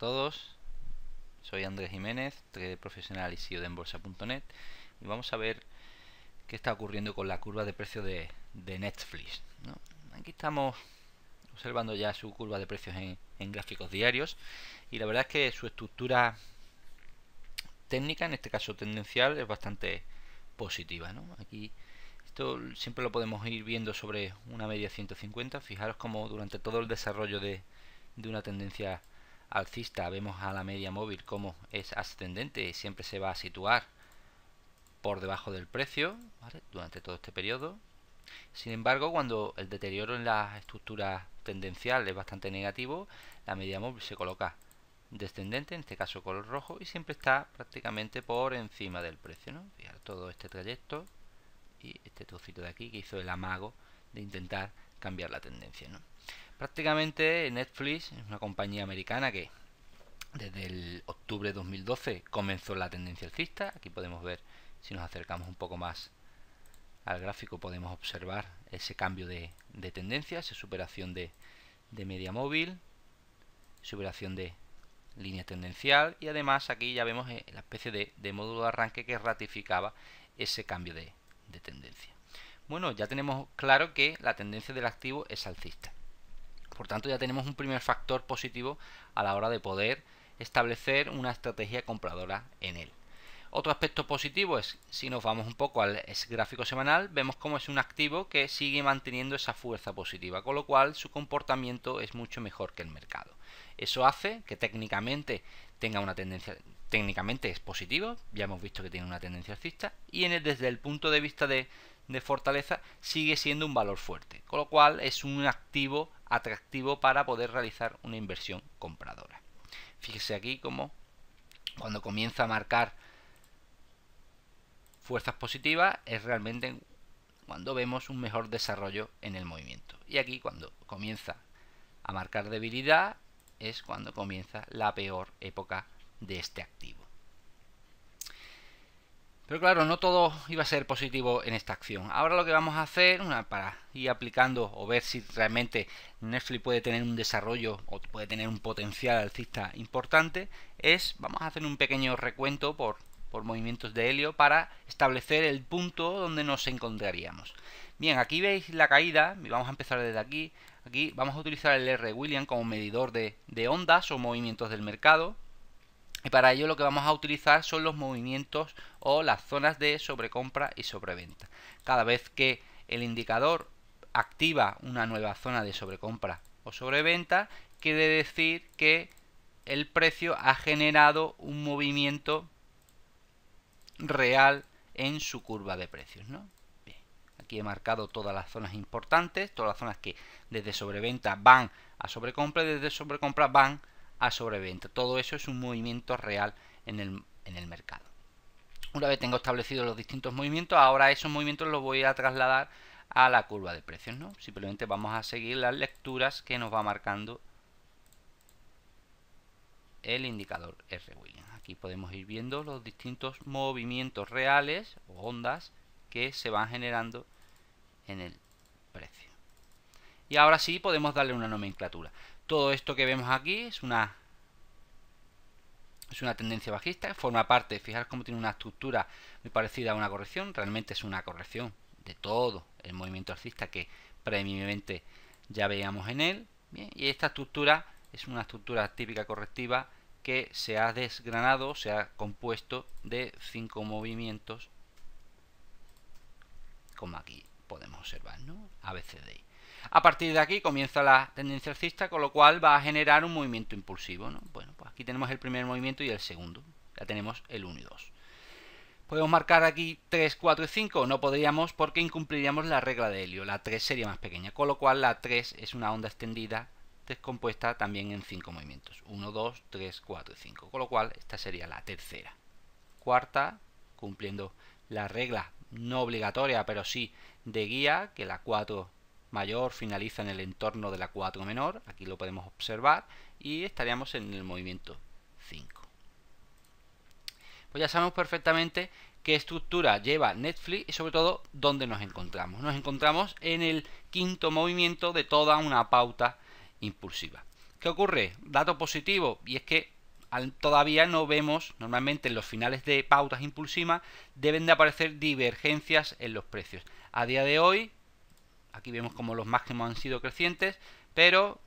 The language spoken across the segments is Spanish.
todos, soy Andrés Jiménez, trader profesional y CEO de Enbolsa.net y vamos a ver qué está ocurriendo con la curva de precio de, Netflix. Aquí estamos observando ya su curva de precios en, gráficos diarios y la verdad es que su estructura técnica, en este caso tendencial, es bastante positiva. Aquí esto siempre lo podemos ir viendo sobre una media 150. Fijaros como durante todo el desarrollo de, de una tendencia alcista vemos a la media móvil como es ascendente y siempre se va a situar por debajo del precio durante todo este periodo. Sin embargo, cuando el deterioro en la estructura tendencial es bastante negativo, la media móvil se coloca descendente, en este caso color rojo, y siempre está prácticamente por encima del precio. ¿no? todo este trayecto y este trocito de aquí que hizo el amago de intentar cambiar la tendencia. Prácticamente Netflix es una compañía americana que desde el octubre de 2012 comenzó la tendencia alcista. Aquí podemos ver, si nos acercamos un poco más al gráfico, podemos observar ese cambio de, tendencia, esa superación de, media móvil, superación de línea tendencial y además aquí ya vemos eh, la especie de, módulo de arranque que ratificaba ese cambio de tendencia. Bueno, ya tenemos claro que la tendencia del activo es alcista. Por tanto, ya tenemos un primer factor positivo a la hora de poder establecer una estrategia compradora en él. Otro aspecto positivo es, si nos vamos un poco al gráfico semanal, vemos cómo es un activo que sigue manteniendo esa fuerza positiva, con lo cual su comportamiento es mucho mejor que el mercado. Eso hace que técnicamente tenga una tendencia, técnicamente es positivo, ya hemos visto que tiene una tendencia alcista, y desde el punto de vista de de fortaleza sigue siendo un valor fuerte, con lo cual es un activo atractivo para poder realizar una inversión compradora. Fíjese aquí como cuando comienza a marcar fuerzas positivas es realmente cuando vemos un mejor desarrollo en el movimiento. Y aquí cuando comienza a marcar debilidad es cuando comienza la peor época de este activo. Pero claro, no todo iba a ser positivo en esta acción. Ahora lo que vamos a hacer, para ir aplicando o ver si realmente Netflix puede tener un desarrollo o puede tener un potencial alcista importante, es vamos a hacer un pequeño recuento por, por movimientos de helio para establecer el punto donde nos encontraríamos. Bien, aquí veis la caída, y vamos a empezar desde aquí. Aquí vamos a utilizar el R William como medidor de, de ondas o movimientos del mercado. Y para ello lo que vamos a utilizar son los movimientos o las zonas de sobrecompra y sobreventa. Cada vez que el indicador activa una nueva zona de sobrecompra o sobreventa, quiere decir que el precio ha generado un movimiento real en su curva de precios. Aquí he marcado todas las zonas importantes, todas las zonas que desde sobreventa van a sobrecompra, desde sobrecompra van a sobreventa. Todo eso es un movimiento real en el, en el mercado. Una vez tengo establecidos los distintos movimientos, ahora esos movimientos los voy a trasladar a la curva de precios, ¿no? Simplemente vamos a seguir las lecturas que nos va marcando el indicador R Williams. Aquí podemos ir viendo los distintos movimientos reales o ondas que se van generando en el precio. Y ahora sí podemos darle una nomenclatura. Todo esto que vemos aquí es una es una tendencia bajista, forma parte, fijaros cómo tiene una estructura muy parecida a una corrección, realmente es una corrección de todo el movimiento alcista que previamente ya veíamos en él, y esta estructura es una estructura típica correctiva que se ha desgranado, se ha compuesto de cinco movimientos, como aquí podemos observar, ¿no? ABCDI. A partir de aquí comienza la tendencia alcista, con lo cual va a generar un movimiento impulsivo. Bueno, pues aquí tenemos el primer movimiento y el segundo. Ya tenemos el 1 y 2. Podemos marcar aquí 3, 4 y 5. No podríamos porque incumpliríamos la regla de helio. La 3 sería más pequeña, con lo cual la 3 es una onda extendida descompuesta también en 5 movimientos. 1, 2, 3, 4 y 5. Con lo cual esta sería la tercera. Cuarta, cumpliendo la regla no obligatoria, pero sí de guía, que la 4 mayor finaliza en el entorno de la 4 menor, aquí lo podemos observar, y estaríamos en el movimiento 5. Pues ya sabemos perfectamente qué estructura lleva Netflix y sobre todo dónde nos encontramos. Nos encontramos en el quinto movimiento de toda una pauta impulsiva. ¿Qué ocurre? Dato positivo, y es que todavía no vemos, normalmente en los finales de pautas impulsivas, deben de aparecer divergencias en los precios. A día de hoy, Aquí vemos como los máximos han sido crecientes, pero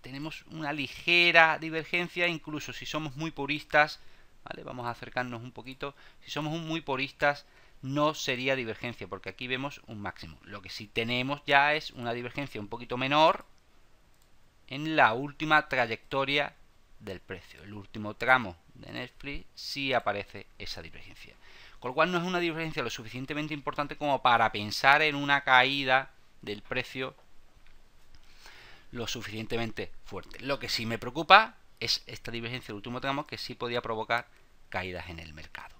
tenemos una ligera divergencia, incluso si somos muy puristas, ¿vale? Vamos a acercarnos un poquito. Si somos muy puristas, no sería divergencia, porque aquí vemos un máximo. Lo que sí tenemos ya es una divergencia un poquito menor en la última trayectoria del precio. El último tramo de Netflix sí aparece esa divergencia. Con lo cual no es una divergencia lo suficientemente importante como para pensar en una caída del precio lo suficientemente fuerte. Lo que sí me preocupa es esta divergencia del último tramo que sí podía provocar caídas en el mercado.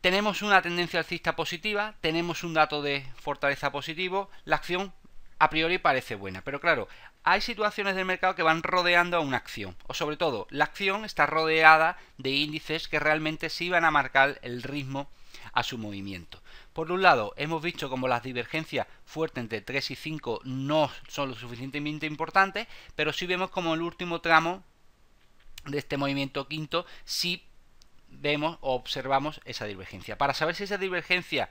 Tenemos una tendencia alcista positiva, tenemos un dato de fortaleza positivo, la acción a priori parece buena, pero claro, hay situaciones del mercado que van rodeando a una acción, o sobre todo, la acción está rodeada de índices que realmente sí van a marcar el ritmo a su movimiento. Por un lado, hemos visto como las divergencias fuertes entre 3 y 5 no son lo suficientemente importantes, pero sí vemos como el último tramo de este movimiento quinto sí vemos o observamos esa divergencia. Para saber si esa divergencia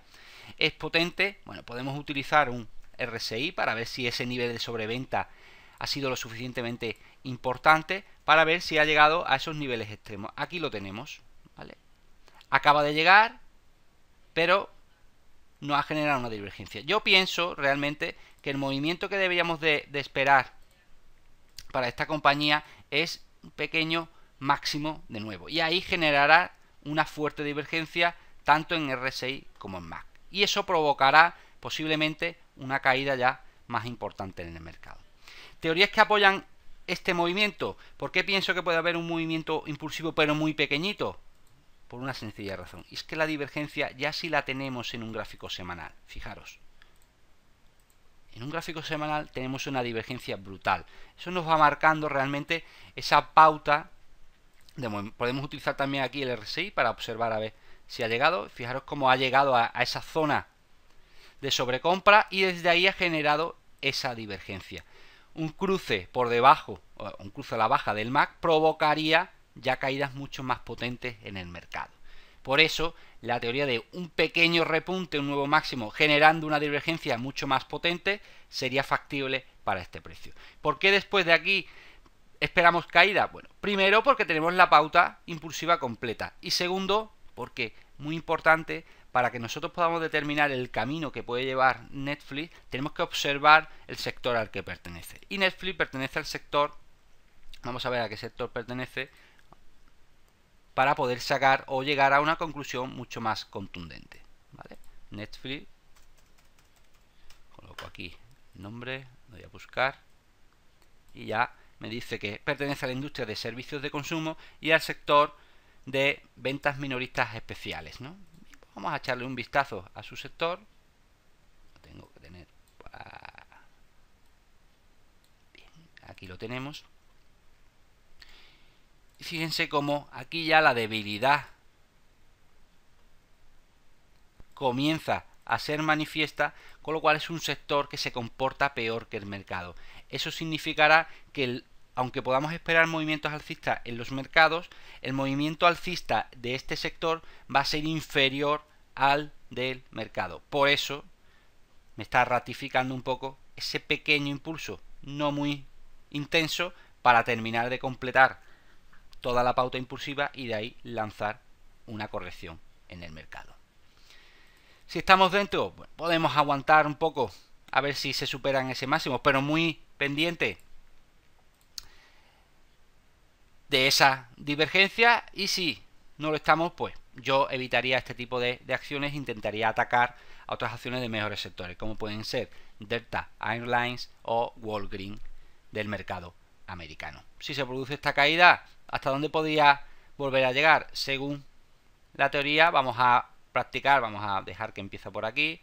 es potente, bueno, podemos utilizar un RSI para ver si ese nivel de sobreventa ha sido lo suficientemente importante para ver si ha llegado a esos niveles extremos. Aquí lo tenemos, ¿vale? Acaba de llegar, pero no ha generado una divergencia. Yo pienso realmente que el movimiento que deberíamos de, esperar para esta compañía es un pequeño máximo de nuevo. Y ahí generará una fuerte divergencia tanto en RSI como en MAC. Y eso provocará posiblemente una caída ya más importante en el mercado. Teorías que apoyan este movimiento. ¿Por qué pienso que puede haber un movimiento impulsivo pero muy pequeñito? por una sencilla razón. Y es que la divergencia ya sí la tenemos en un gráfico semanal. Fijaros. En un gráfico semanal tenemos una divergencia brutal. Eso nos va marcando realmente esa pauta. podemos utilizar también aquí el RSI para observar a ver si ha llegado. Fijaros cómo ha llegado a, a esa zona de sobrecompra y desde ahí ha generado esa divergencia. Un cruce por debajo, un cruce a la baja del MAC provocaría ya caídas mucho más potentes en el mercado. Por eso, la teoría de un pequeño repunte, un nuevo máximo, generando una divergencia mucho más potente, sería factible para este precio. ¿Por qué después de aquí esperamos caída? Bueno, primero porque tenemos la pauta impulsiva completa y segundo porque, muy importante, para que nosotros podamos determinar el camino que puede llevar Netflix, tenemos que observar el sector al que pertenece. Y Netflix pertenece al sector, vamos a ver a qué sector pertenece, para poder sacar o llegar a una conclusión mucho más contundente. Netflix, coloco aquí el nombre, voy a buscar y ya me dice que pertenece a la industria de servicios de consumo y al sector de ventas minoristas especiales. Vamos a echarle un vistazo a su sector. tengo que tener. aquí lo tenemos. Y fíjense cómo aquí ya la debilidad comienza a ser manifiesta, con lo cual es un sector que se comporta peor que el mercado. Eso significará que aunque podamos esperar movimientos alcistas en los mercados, el movimiento alcista de este sector va a ser inferior al del mercado. Por eso me está ratificando un poco ese pequeño impulso, no muy intenso, para terminar de completar toda la pauta impulsiva y de ahí lanzar una corrección en el mercado. Si estamos dentro, podemos aguantar un poco a ver si se superan ese máximo, pero muy pendiente de esa divergencia y si no lo estamos, pues yo evitaría este tipo de, acciones acciones, intentaría atacar a otras acciones de mejores sectores, como pueden ser Delta Airlines o Walgreen del mercado americano. Si se produce esta caída, ¿hasta dónde podría volver a llegar? Según la teoría, vamos a practicar, vamos a dejar que empieza por aquí.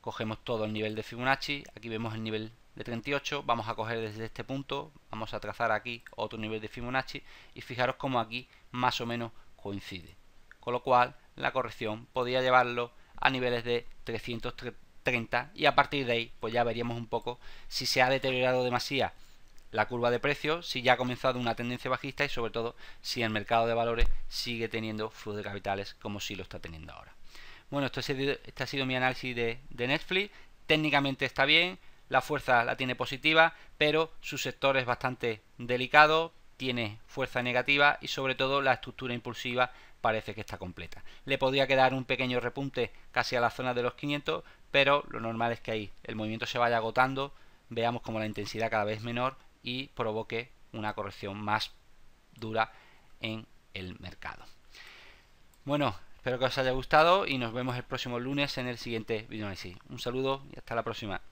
Cogemos todo el nivel de Fibonacci, aquí vemos el nivel de 38, vamos a coger desde este punto, vamos a trazar aquí otro nivel de Fibonacci y fijaros cómo aquí más o menos coincide. Con lo cual, la corrección podría llevarlo a niveles de 330 y a partir de ahí pues ya veríamos un poco si se ha deteriorado demasiado la curva de precios, si ya ha comenzado una tendencia bajista y sobre todo si el mercado de valores sigue teniendo flujo de capitales como si lo está teniendo ahora. Bueno, esto este ha sido mi análisis de, de Netflix. Técnicamente está bien, la fuerza la tiene positiva, pero su sector es bastante delicado, tiene fuerza negativa y sobre todo la estructura impulsiva parece que está completa. Le podría quedar un pequeño repunte casi a la zona de los 500, pero lo normal es que ahí el movimiento se vaya agotando, veamos como la intensidad cada vez menor y provoque una corrección más dura en el mercado. Bueno, espero que os haya gustado y nos vemos el próximo lunes en el siguiente video Un saludo y hasta la próxima.